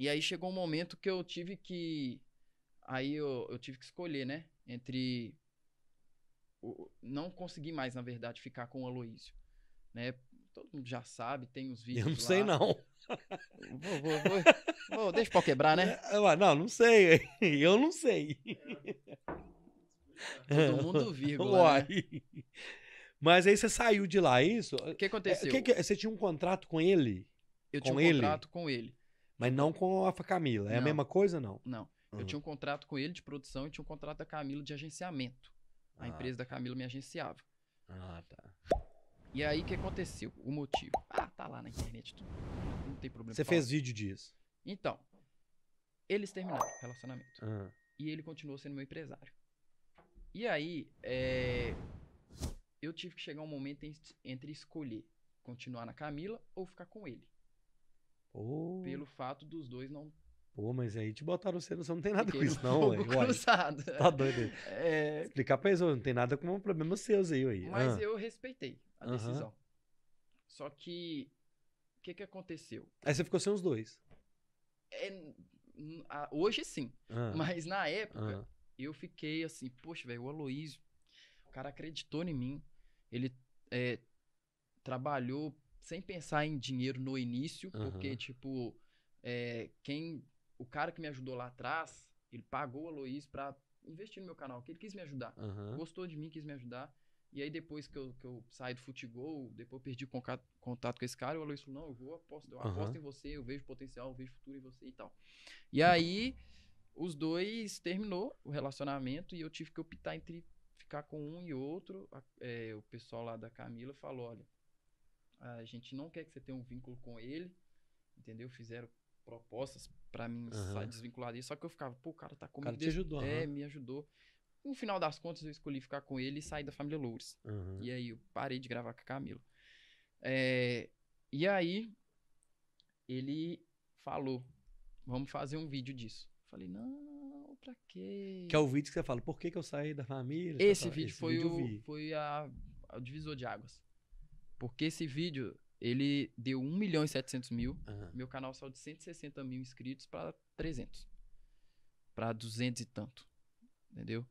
E aí chegou um momento que eu tive que. Aí eu, eu tive que escolher, né? Entre. O, não consegui mais, na verdade, ficar com o Aloísio. Né? Todo mundo já sabe, tem os vídeos. Eu não lá. sei, não. Vou, vou, vou, vou, deixa o pau quebrar, né? Ah, não, não sei. Eu não sei. Todo mundo vírgula. Né? Mas aí você saiu de lá, é isso? O que aconteceu? É, que que, você tinha um contrato com ele? Eu com tinha um ele? contrato com ele. Mas não com a Camila. É não. a mesma coisa, não? Não. Uhum. Eu tinha um contrato com ele de produção e tinha um contrato da Camila de agenciamento. A ah. empresa da Camila me agenciava. Ah, tá. E aí, o que aconteceu? O motivo. Ah, tá lá na internet. Tudo. Não tem problema. Você fez vídeo disso? Então, eles terminaram o relacionamento. Uhum. E ele continuou sendo meu empresário. E aí, é... eu tive que chegar um momento entre escolher continuar na Camila ou ficar com ele. Pô. Pelo fato dos dois não. Pô, mas aí te botaram seleção, não tem nada Fiquei com isso, não, velho. cruzado. Tá doido. É... Explicar pra eles, não tem nada com problema seus aí, aí. Mas ah. eu respeitei a decisão. Só que, o que que aconteceu? Aí você ficou sem os dois. É, hoje sim, ah. mas na época, ah. eu fiquei assim, poxa, velho, o Aloysio, o cara acreditou em mim, ele é, trabalhou sem pensar em dinheiro no início, uhum. porque, tipo, é, quem. O cara que me ajudou lá atrás, ele pagou a Luiz pra investir no meu canal, que ele quis me ajudar. Uhum. Gostou de mim, quis me ajudar. E aí, depois que eu, que eu saí do futebol, depois perdi contato, contato com esse cara, o Aloysio falou, não, eu vou aposto, eu uhum. aposto em você, eu vejo potencial, eu vejo futuro em você e tal. E aí, os dois terminou o relacionamento e eu tive que optar entre ficar com um e outro. É, o pessoal lá da Camila falou, olha, a gente não quer que você tenha um vínculo com ele, entendeu? Fizeram propostas para mim uhum. desvincular dele, só que eu ficava, pô, tá o cara tá comigo. O cara te ajudou, É, me ajudou. No final das contas, eu escolhi ficar com ele e sair da família Loures. Uhum. E aí eu parei de gravar com a Camilo. É, eh, e aí ele falou, vamos fazer um vídeo disso. Eu falei, não, pra quê? Que é o vídeo que você fala, por que, que eu saí da família? Esse vídeo, esse foi, vídeo o, foi a, o divisor de águas. Porque esse vídeo, ele deu 1 milhão e 700 mil. Uhum. Meu canal saiu de 160 mil inscritos para 300. Para 200 e tanto. Entendeu?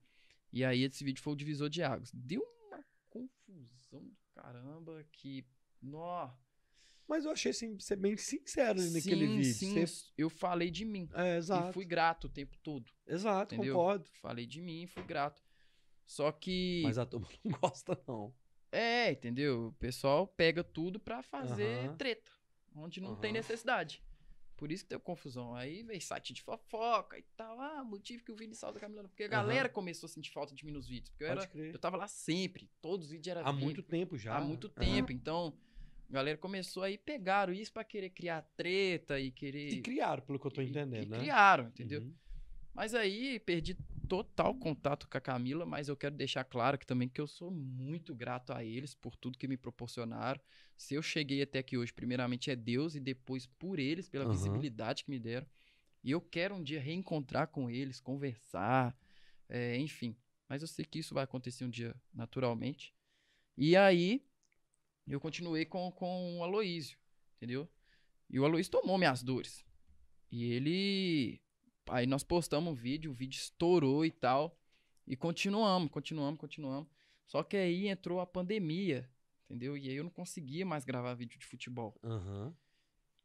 E aí esse vídeo foi o divisor de águas. Deu uma confusão do caramba que... Nó... Mas eu achei assim, ser bem sincero sim, naquele vídeo. Sim, Você... eu falei de mim. É, exato. E fui grato o tempo todo. Exato, entendeu? concordo. Falei de mim, fui grato. Só que. Mas a turma não gosta, não. É, entendeu? O pessoal pega tudo pra fazer uhum. treta, onde não uhum. tem necessidade. Por isso que deu confusão. Aí veio site de fofoca e tal. Ah, motivo que o Vini salta Camila. Porque a uhum. galera começou a sentir falta de mim nos vídeos. Porque eu, era, eu tava lá sempre. Todos os vídeos eram. Há muito tempo já. Há muito tempo. Então, a galera começou aí, pegaram isso pra querer criar treta e querer. E criaram, pelo que eu tô entendendo, e, né? Criaram, entendeu? Uhum. Mas aí perdi total contato com a Camila, mas eu quero deixar claro que também que eu sou muito grato a eles por tudo que me proporcionaram. Se eu cheguei até aqui hoje, primeiramente é Deus e depois por eles, pela uhum. visibilidade que me deram. E eu quero um dia reencontrar com eles, conversar, é, enfim. Mas eu sei que isso vai acontecer um dia naturalmente. E aí, eu continuei com, com o Aloísio, entendeu? E o Aloísio tomou minhas dores. E ele Aí nós postamos o vídeo, o vídeo estourou e tal. E continuamos, continuamos, continuamos. Só que aí entrou a pandemia, entendeu? E aí eu não conseguia mais gravar vídeo de futebol. Uhum.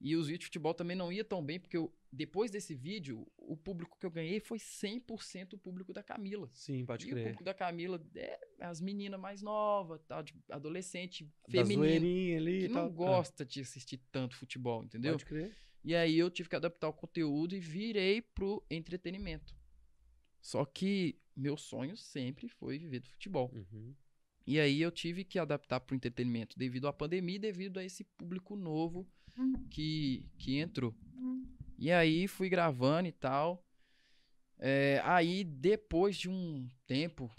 E os vídeos de futebol também não ia tão bem, porque eu, depois desse vídeo, o público que eu ganhei foi 100% o público da Camila. Sim, pode e crer. o público da Camila é as meninas mais novas, tal, de adolescente, feminino. ali, que não ah. gosta de assistir tanto futebol, entendeu? Pode crer. E aí eu tive que adaptar o conteúdo e virei pro entretenimento. Só que meu sonho sempre foi viver do futebol. Uhum. E aí eu tive que adaptar pro entretenimento devido à pandemia, devido a esse público novo uhum. que, que entrou. E aí fui gravando e tal. É, aí depois de um tempo,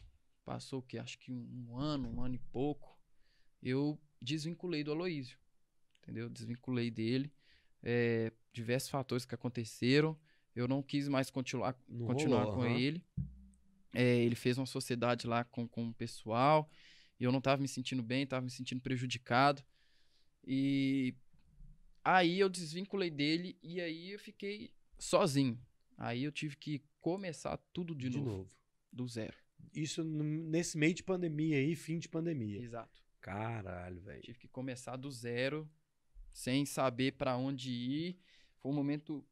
passou o quê? Acho que um ano, um ano e pouco, eu desvinculei do Aloísio. Entendeu? Desvinculei dele é, diversos fatores que aconteceram. Eu não quis mais continuar, continuar rolou, com ele. É, ele fez uma sociedade lá com, com o pessoal. E eu não estava me sentindo bem, estava me sentindo prejudicado. E aí eu desvinculei dele e aí eu fiquei sozinho. Aí eu tive que começar tudo de, de novo, novo, do zero. Isso nesse meio de pandemia aí, fim de pandemia. Exato. Caralho, velho. Tive que começar do zero sem saber para onde ir. Foi um momento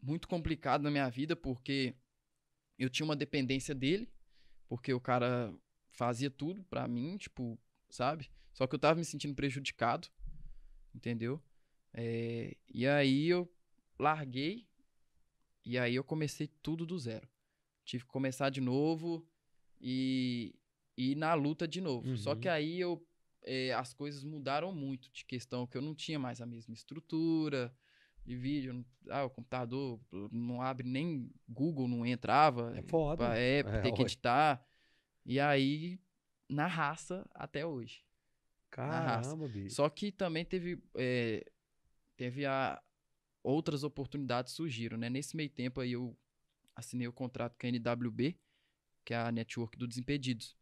muito complicado na minha vida, porque eu tinha uma dependência dele, porque o cara fazia tudo para mim, tipo, sabe? Só que eu tava me sentindo prejudicado, entendeu? É, e aí eu larguei, e aí eu comecei tudo do zero. Tive que começar de novo e ir na luta de novo. Uhum. Só que aí eu é, as coisas mudaram muito de questão que eu não tinha mais a mesma estrutura de vídeo. Ah, o computador não abre nem Google, não entrava. É foda. É, é ter que editar. E aí, na raça, até hoje. Caramba, bicho. Só que também teve, é, teve a, outras oportunidades surgiram, né? Nesse meio tempo aí eu assinei o contrato com a NWB, que é a network do Desimpedidos.